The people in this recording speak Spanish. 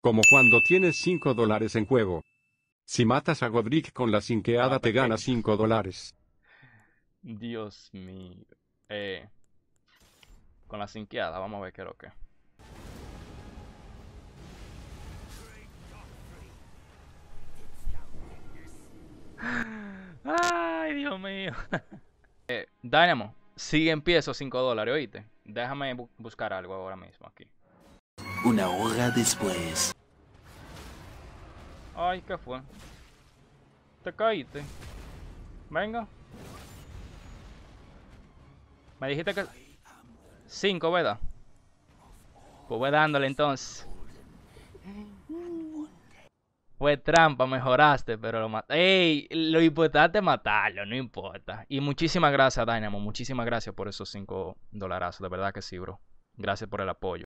Como cuando tienes 5 dólares en juego. Si matas a Godric con la sinqueada te ganas 5 dólares. Dios mío. Eh, con la sinqueada, vamos a ver qué lo que. Ay, Dios mío. eh, Dynamo, si empiezo 5 dólares, oíste. Déjame buscar algo ahora mismo aquí una hora después. Ay, ¿qué fue? Te caíste. Venga. Me dijiste que... Cinco, ¿verdad? Pues voy dándole entonces. Fue trampa, mejoraste, pero lo mataste. ¡Ey! Lo importante matarlo, no importa. Y muchísimas gracias, Dynamo. Muchísimas gracias por esos cinco dolarazos. De verdad que sí, bro. Gracias por el apoyo.